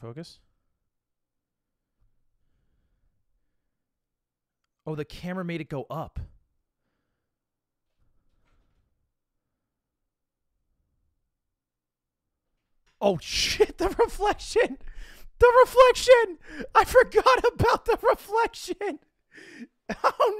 Focus. Oh, the camera made it go up. Oh shit, the reflection. The reflection. I forgot about the reflection. Oh